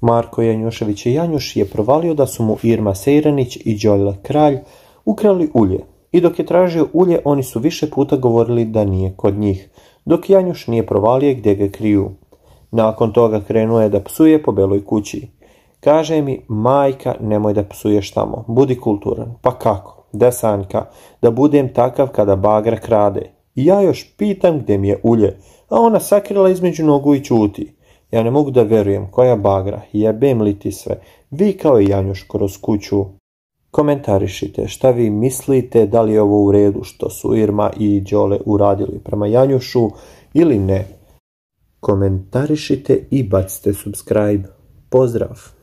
Marko Janjušević i Janjuš je provalio da su mu Irma Sejranić i Đojla Kralj ukrali ulje i dok je tražio ulje oni su više puta govorili da nije kod njih, dok Janjuš nije provalio gdje ga kriju. Nakon toga krenuo je da psuje po beloj kući. Kaže mi, majka, nemoj da psuješ tamo, budi kulturan. Pa kako? Da sanjka, da budem takav kada bagra krade. I ja još pitam gdje mi je ulje, a ona sakrila između nogu i čuti. Ja ne mogu da vjerujem koja bagra, jebem li ti sve, vi kao i Janjuš kroz kuću. Komentarišite šta vi mislite da li je ovo u redu što su Irma i Đole uradili prema Janjušu ili ne. Komentarišite i bacite subscribe. Pozdrav!